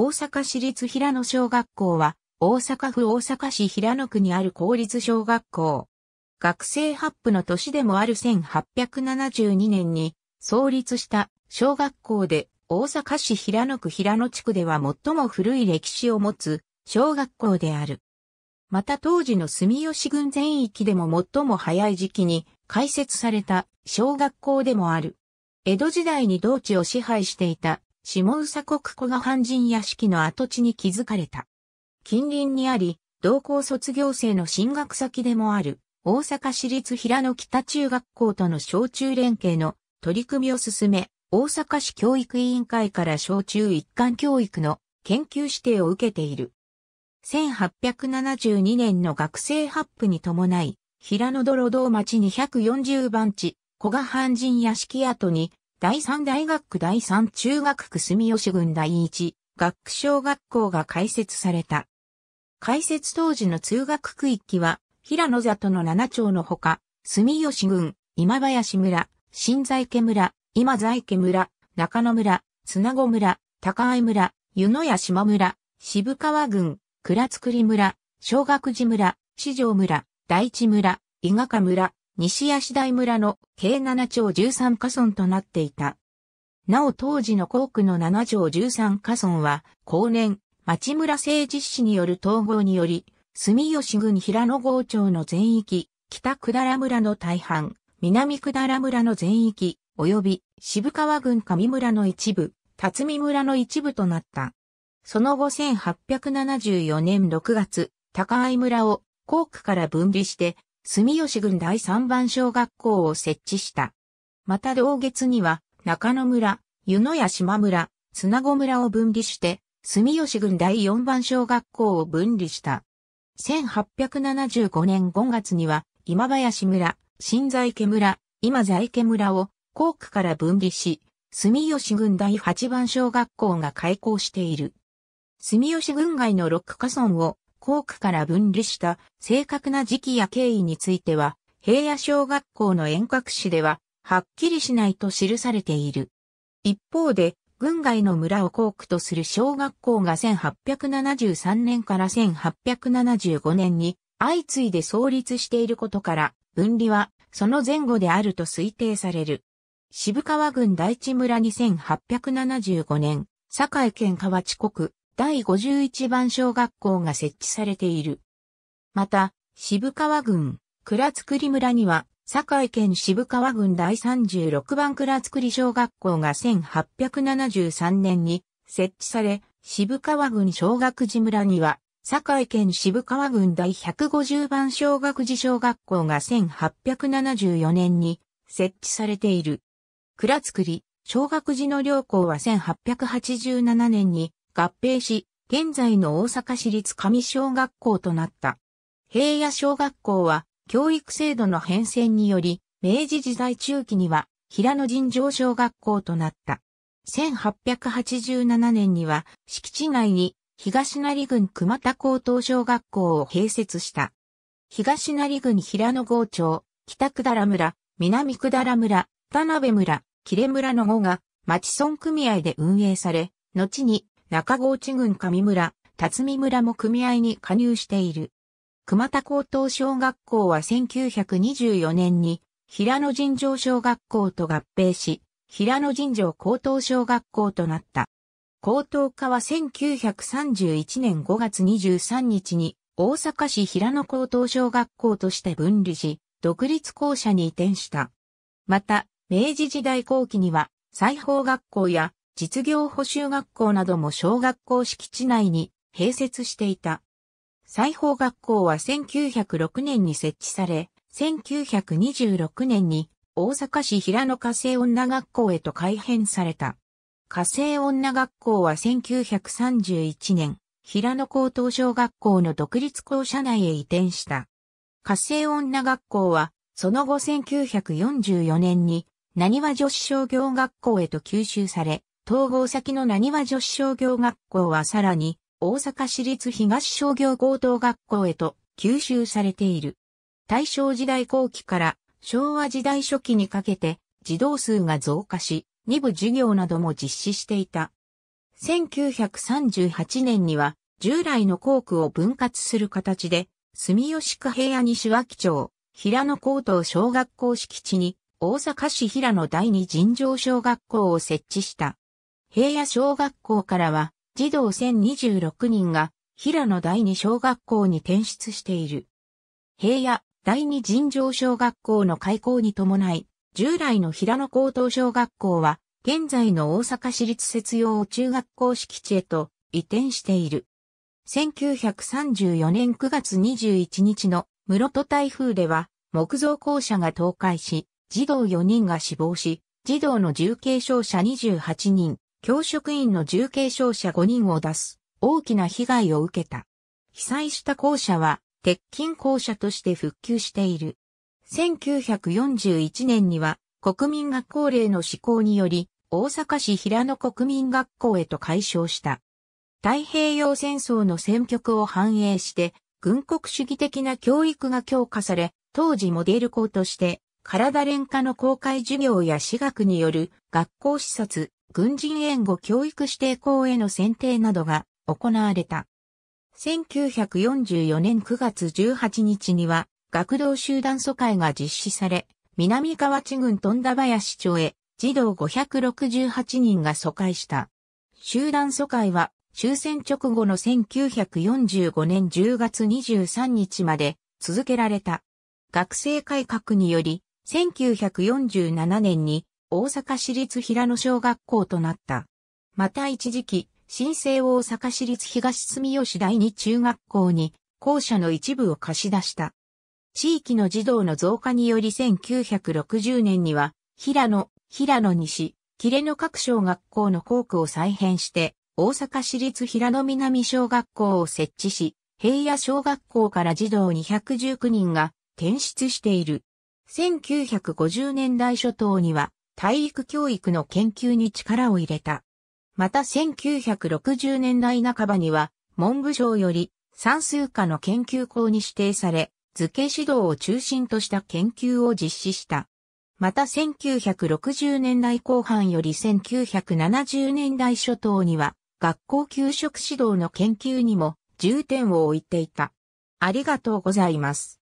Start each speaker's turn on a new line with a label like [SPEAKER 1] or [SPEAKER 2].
[SPEAKER 1] 大阪市立平野小学校は、大阪府大阪市平野区にある公立小学校。学生発布の年でもある1872年に創立した小学校で大阪市平野区平野地区では最も古い歴史を持つ小学校である。また当時の住吉郡全域でも最も早い時期に開設された小学校でもある。江戸時代に同地を支配していた下宇佐国古賀藩人屋敷の跡地に築かれた。近隣にあり、同校卒業生の進学先でもある、大阪市立平野北中学校との小中連携の取り組みを進め、大阪市教育委員会から小中一貫教育の研究指定を受けている。1872年の学生発布に伴い、平野泥堂町に140番地、古賀藩人屋敷跡に第三大学区第三中学区住吉郡第一学区小学校が開設された。開設当時の通学区域は、平野里の七町のほか、住吉郡、今林村、新在家村、今在家村、中野村、砂子村、高井村、湯野屋島村、渋川郡、倉造村、小学寺村、四条村、大地村、伊賀家村、西足台村の計7町13カ村となっていた。なお当時の校区の7町13カ村は、後年、町村政治史による統合により、住吉郡平野郷町の全域、北下良村の大半、南下良村の全域、及び渋川郡上村の一部、辰巳村の一部となった。その後1874年6月、高井村を校区から分離して住吉郡第三番小学校を設置した。また同月には、中野村、湯野屋島村、砂子村を分離して、住吉郡第四番小学校を分離した。1875年5月には、今林村、新在家村、今在家村を、校区から分離し、住吉郡第八番小学校が開校している。住吉郡外の六区村を校区から分離した正確な時期や経緯については、平野小学校の遠隔誌では、はっきりしないと記されている。一方で、軍外の村を校区とする小学校が1873年から1875年に相次いで創立していることから、分離はその前後であると推定される。渋川郡大地村に1875年、堺県河内国、第51番小学校が設置されている。また、渋川郡、倉造村には、堺県渋川郡第36番倉造小学校が1873年に設置され、渋川郡小学寺村には、堺県渋川郡第150番小学寺小学校が1874年に設置されている。倉造、小学寺の両校は1887年に合併し、現在の大阪市立上小学校となった。平野小学校は、教育制度の変遷により、明治時代中期には、平野尋常小学校となった。1887年には、敷地内に、東成郡熊田高等小学校を併設した。東成郡平野郷町、北百済村、南百済村、田辺村、切れ村の5が、町村組合で運営され、後に中河内郡上村、辰巳村も組合に加入している。熊田高等小学校は1924年に平野尋常小学校と合併し、平野尋常高等小学校となった。高等科は1931年5月23日に大阪市平野高等小学校として分離し、独立校舎に移転した。また、明治時代後期には裁縫学校や実業補修学校なども小学校敷地内に併設していた。裁縫学校は1906年に設置され、1926年に大阪市平野火星女学校へと改編された。火星女学校は1931年、平野高等小学校の独立校舎内へ移転した。火星女学校は、その後1944年に、何は女子商業学校へと吸収され、統合先の何は女子商業学校はさらに、大阪市立東商業高等学校へと吸収されている。大正時代後期から昭和時代初期にかけて児童数が増加し、2部授業なども実施していた。1938年には従来の校区を分割する形で、住吉区平野西脇町、平野高等小学校敷地に大阪市平野第二尋常小学校を設置した。平野小学校からは、児童1026人が、平野第二小学校に転出している。平野第二尋常小学校の開校に伴い、従来の平野高等小学校は、現在の大阪市立設用中学校敷地へと移転している。1934年9月21日の室戸台風では木造校舎が倒壊し、児童4人が死亡し、児童の重軽傷者28人、教職員の重軽傷者5人を出す大きな被害を受けた。被災した校舎は鉄筋校舎として復旧している。1941年には国民学校令の施行により大阪市平野国民学校へと改称した。太平洋戦争の戦局を反映して軍国主義的な教育が強化され、当時モデル校として体連科の公開授業や私学による学校視察、軍人援護教育指定校への選定などが行われた。1944年9月18日には学童集団疎開が実施され、南河内郡富田林町へ児童568人が疎開した。集団疎開は終戦直後の1945年10月23日まで続けられた。学生改革により、1947年に大阪市立平野小学校となった。また一時期、新生大阪市立東住吉第二中学校に校舎の一部を貸し出した。地域の児童の増加により1960年には、平野、平野西、切の各小学校の校区を再編して、大阪市立平野南小学校を設置し、平野小学校から児童219人が転出している。1950年代初頭には、体育教育の研究に力を入れた。また1960年代半ばには文部省より算数科の研究校に指定され、図形指導を中心とした研究を実施した。また1960年代後半より1970年代初頭には学校給食指導の研究にも重点を置いていた。ありがとうございます。